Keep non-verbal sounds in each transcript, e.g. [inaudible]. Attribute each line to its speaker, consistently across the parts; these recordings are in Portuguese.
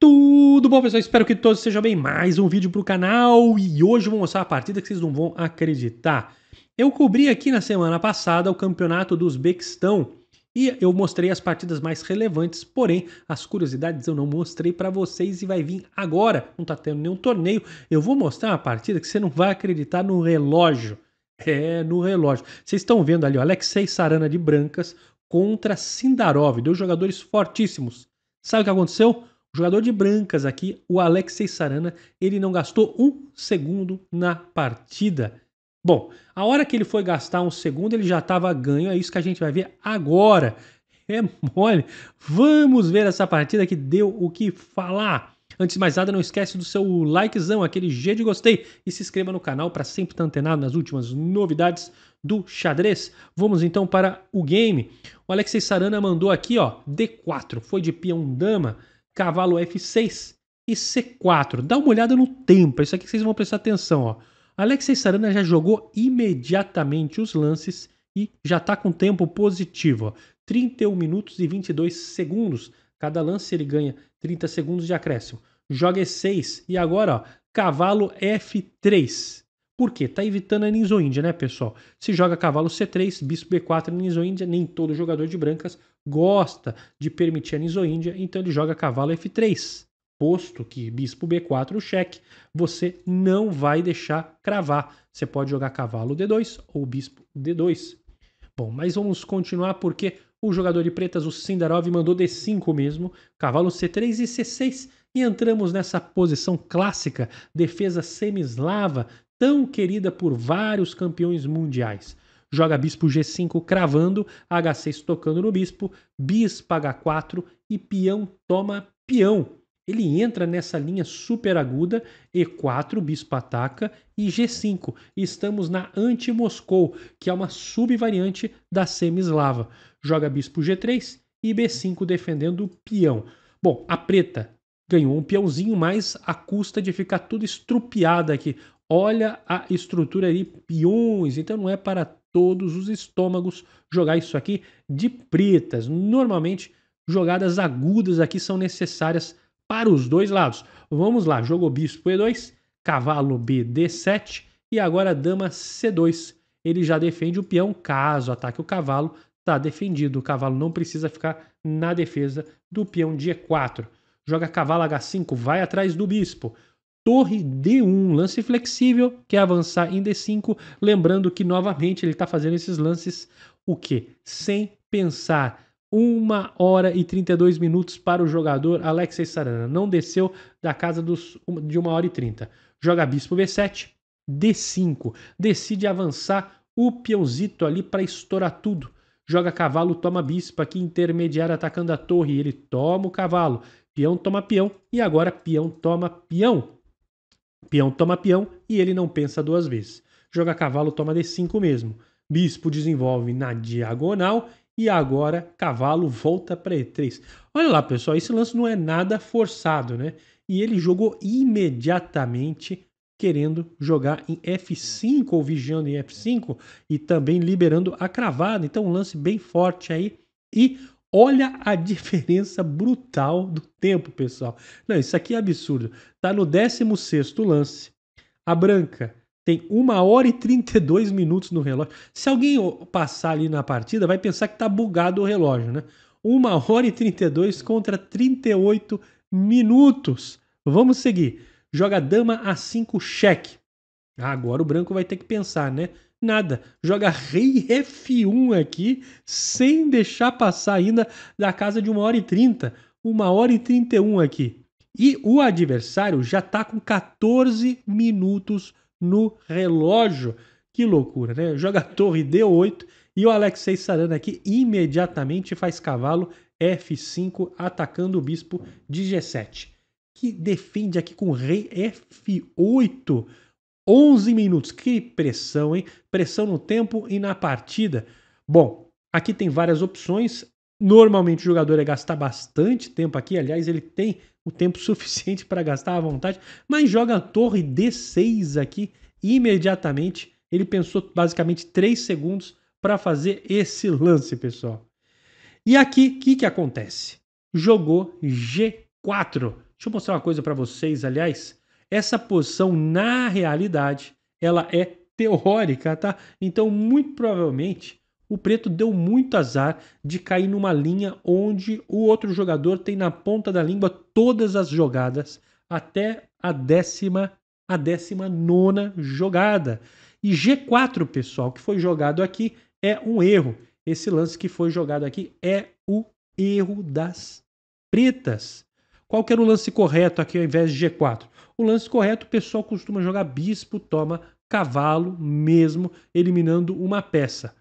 Speaker 1: Tudo bom, pessoal? Espero que todos sejam bem. Mais um vídeo para o canal e hoje eu vou mostrar a partida que vocês não vão acreditar. Eu cobri aqui na semana passada o campeonato do Uzbequistão e eu mostrei as partidas mais relevantes, porém as curiosidades eu não mostrei para vocês e vai vir agora. Não está tendo nenhum torneio. Eu vou mostrar uma partida que você não vai acreditar no relógio. É, no relógio. Vocês estão vendo ali o Alexei Sarana de Brancas contra Sindarov, dois jogadores fortíssimos. Sabe o que aconteceu? Jogador de brancas aqui, o Alexei Sarana, ele não gastou um segundo na partida. Bom, a hora que ele foi gastar um segundo, ele já estava ganho, é isso que a gente vai ver agora. É mole. Vamos ver essa partida que deu o que falar. Antes de mais nada, não esquece do seu likezão, aquele G de gostei e se inscreva no canal para sempre estar antenado nas últimas novidades do xadrez. Vamos então para o game. O Alexei Sarana mandou aqui, ó, D4, foi de peão dama cavalo F6 e C4. Dá uma olhada no tempo, é isso aqui vocês vão prestar atenção. Ó. Alexei Sarana já jogou imediatamente os lances e já está com tempo positivo. Ó. 31 minutos e 22 segundos. Cada lance ele ganha 30 segundos de acréscimo. Joga E6 e agora ó, cavalo F3. Por quê? Tá evitando a índia, né, pessoal? Se joga cavalo C3, bispo B4, índia nem todo jogador de brancas gosta de permitir a nisoíndia, então ele joga cavalo F3. Posto que bispo B4 o cheque, você não vai deixar cravar. Você pode jogar cavalo D2 ou bispo D2. Bom, mas vamos continuar porque o jogador de pretas, o Sindarov, mandou D5 mesmo, cavalo C3 e C6. E entramos nessa posição clássica, defesa semislava, tão querida por vários campeões mundiais joga bispo G5 cravando, H6 tocando no bispo, bispo H4 e peão toma peão. Ele entra nessa linha super aguda, E4, bispo ataca e G5. estamos na anti-Moscou, que é uma subvariante da semi slava Joga bispo G3 e B5 defendendo o peão. Bom, a preta ganhou um peãozinho, mas a custa de ficar tudo estrupiada aqui. Olha a estrutura ali, peões. Então não é para todos os estômagos jogar isso aqui de pretas. Normalmente, jogadas agudas aqui são necessárias para os dois lados. Vamos lá, jogou bispo e2, cavalo b d7 e agora dama c2. Ele já defende o peão caso ataque o cavalo, está defendido. O cavalo não precisa ficar na defesa do peão de e4. Joga cavalo h5, vai atrás do bispo torre D1, lance flexível, quer avançar em D5, lembrando que novamente ele está fazendo esses lances o quê? Sem pensar. 1 hora e 32 minutos para o jogador Alexei Sarana. Não desceu da casa dos, de 1 hora e 30. Joga bispo B7, D5. Decide avançar o peãozito ali para estourar tudo. Joga cavalo, toma bispo aqui, intermediário atacando a torre. Ele toma o cavalo. Peão toma peão. E agora peão toma peão. Peão toma peão e ele não pensa duas vezes. Joga cavalo toma D5 mesmo. Bispo desenvolve na diagonal e agora cavalo volta para E3. Olha lá, pessoal, esse lance não é nada forçado, né? E ele jogou imediatamente querendo jogar em F5 ou vigiando em F5 e também liberando a cravada. Então um lance bem forte aí e Olha a diferença brutal do tempo, pessoal. Não, isso aqui é absurdo. Tá no 16 lance. A branca tem 1 hora e 32 minutos no relógio. Se alguém passar ali na partida, vai pensar que tá bugado o relógio, né? 1 hora e 32 contra 38 minutos. Vamos seguir. Joga dama a 5 cheque. Agora o branco vai ter que pensar, né? nada. Joga rei F1 aqui, sem deixar passar ainda da casa de 1 hora e 30, 1 hora e 31 aqui. E o adversário já está com 14 minutos no relógio. Que loucura, né? Joga torre D8 e o Alexei Sarana aqui imediatamente faz cavalo F5 atacando o bispo de G7, que defende aqui com rei F8 11 minutos. Que pressão, hein? Pressão no tempo e na partida. Bom, aqui tem várias opções. Normalmente o jogador é gastar bastante tempo aqui, aliás, ele tem o tempo [laughs] suficiente para gastar à vontade, mas joga a torre D6 aqui imediatamente. Ele pensou basicamente 3 segundos para fazer esse lance, pessoal. E aqui, o que, que acontece? Jogou G4. Deixa eu mostrar uma coisa para vocês, aliás. Essa posição, na realidade, ela é teórica, tá? Então, muito provavelmente, o preto deu muito azar de cair numa linha onde o outro jogador tem na ponta da língua todas as jogadas até a décima, a décima nona jogada. E G4, pessoal, que foi jogado aqui é um erro. Esse lance que foi jogado aqui é o erro das pretas. Qual que era o lance correto aqui ao invés de G4? o lance correto, o pessoal costuma jogar bispo, toma cavalo mesmo, eliminando uma peça.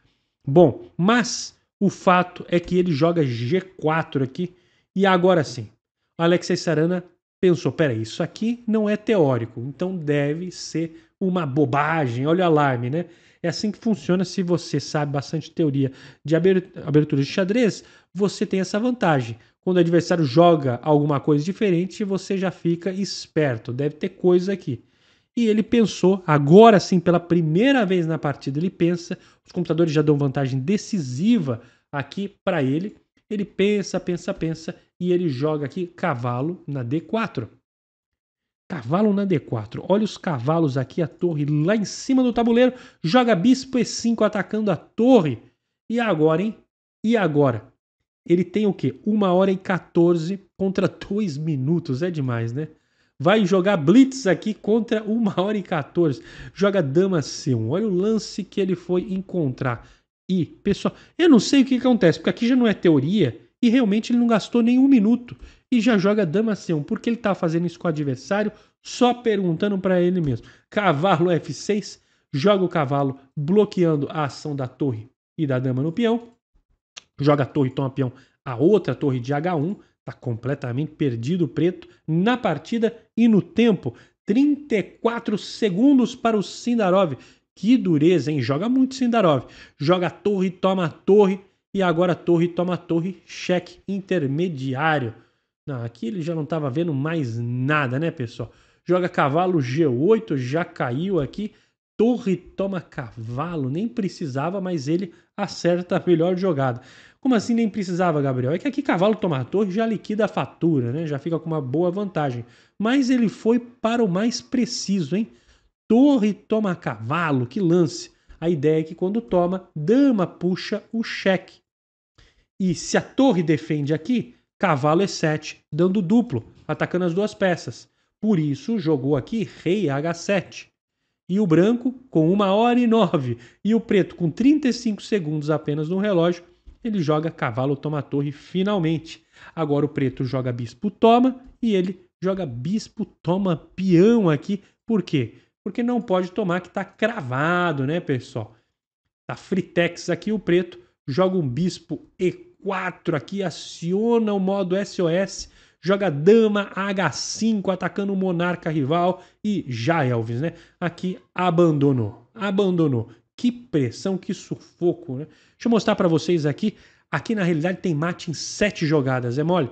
Speaker 1: Bom, mas o fato é que ele joga G4 aqui e agora sim. Alexei Sarana pensou, "Peraí, isso aqui não é teórico, então deve ser uma bobagem, olha o alarme, né? É assim que funciona se você sabe bastante teoria de abertura de xadrez, você tem essa vantagem. Quando o adversário joga alguma coisa diferente, você já fica esperto, deve ter coisa aqui. E ele pensou, agora sim, pela primeira vez na partida, ele pensa, os computadores já dão vantagem decisiva aqui para ele. Ele pensa, pensa, pensa e ele joga aqui cavalo na D4. Cavalo na D4. Olha os cavalos aqui, a torre lá em cima do tabuleiro. Joga bispo E5 atacando a torre. E agora, hein? E agora? Ele tem o quê? 1 hora e 14 contra 2 minutos. É demais, né? Vai jogar blitz aqui contra 1 [laughs] hora e 14. Joga dama C1. Olha o lance que ele foi encontrar. E, pessoal, eu não sei o que acontece, porque aqui já não é teoria e realmente ele não gastou nenhum minuto e já joga dama C1, porque ele tá fazendo isso com o adversário, só perguntando para ele mesmo. Cavalo F6, joga o cavalo bloqueando a ação da torre e da dama no peão joga a torre toma peão a outra torre de H1, está completamente perdido o preto na partida e no tempo. 34 segundos para o Sindarov. Que dureza, hein? Joga muito Sindarov. Joga a torre, toma a torre. E agora a torre, toma a torre. Cheque intermediário. Não, aqui ele já não estava vendo mais nada, né, pessoal? Joga cavalo G8, já caiu aqui. Torre toma cavalo, nem precisava, mas ele acerta a melhor jogada. Como assim nem precisava, Gabriel? É que aqui cavalo toma torre já liquida a fatura, né? Já fica com uma boa vantagem. Mas ele foi para o mais preciso, hein? Torre toma cavalo, que lance. A ideia é que quando toma, dama puxa o cheque. E se a torre defende aqui, cavalo é e7, dando duplo, atacando as duas peças. Por isso jogou aqui rei h7. E o branco com 1 hora e 9 e o preto com 35 segundos apenas no relógio ele joga cavalo, toma torre finalmente. Agora o preto joga bispo, toma e ele joga bispo, toma peão aqui. Por quê? Porque não pode tomar que está cravado, né, pessoal? Tá fritex aqui o preto, joga um bispo E4 aqui, aciona o modo SOS, joga dama H5 atacando o monarca rival e já Elvis, né? Aqui abandonou, abandonou. Que pressão, que sufoco, né? Deixa eu mostrar para vocês aqui. Aqui na realidade tem mate em sete jogadas, é mole?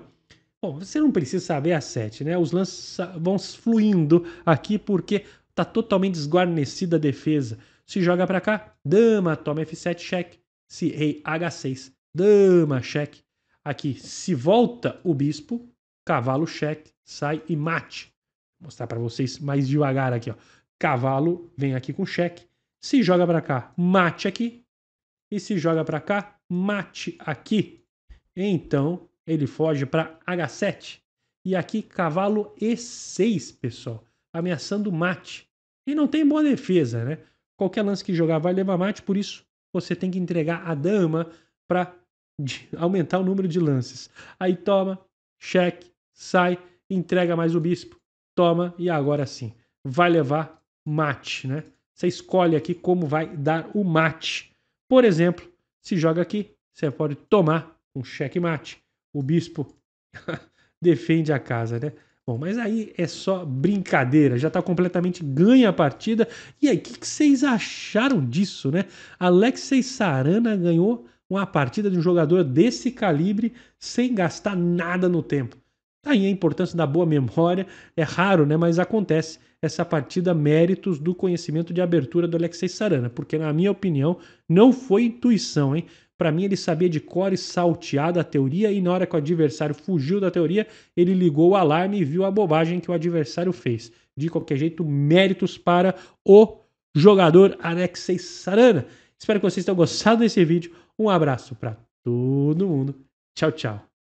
Speaker 1: Bom, você não precisa saber as sete, né? Os lances vão fluindo aqui porque tá totalmente desguarnecida a defesa. Se joga para cá, dama, toma F7, cheque. Se rei, H6, dama, cheque. Aqui, se volta o bispo, cavalo, cheque, sai e mate. Vou mostrar para vocês mais devagar aqui, ó. Cavalo vem aqui com cheque, se joga para cá, mate aqui, e se joga para cá, mate aqui. Então ele foge para H7 e aqui cavalo E6, pessoal, ameaçando mate. E não tem boa defesa, né? Qualquer lance que jogar vai levar mate, por isso você tem que entregar a dama para aumentar o número de lances. Aí toma, cheque, sai, entrega mais o bispo, toma e agora sim vai levar mate, né? Você escolhe aqui como vai dar o mate. Por exemplo, se joga aqui, você pode tomar um cheque-mate. O bispo [laughs] defende a casa, né? Bom, mas aí é só brincadeira, já está completamente ganha a partida. E aí, o que, que, vocês acharam disso, né? Alexei Sarana ganhou uma partida de um jogador desse calibre sem gastar nada no tempo. Tá aí a importância da boa memória, é raro, né? Mas acontece essa partida méritos do conhecimento de abertura do Alexei Sarana, porque na minha opinião não foi intuição, hein? Para mim ele sabia de cor e salteado a teoria e na hora que o adversário fugiu da teoria, ele ligou o alarme e viu a bobagem que o adversário fez. De qualquer jeito, méritos para o jogador Alexei Sarana. Espero que vocês tenham gostado desse vídeo. Um abraço para todo mundo. Tchau, tchau.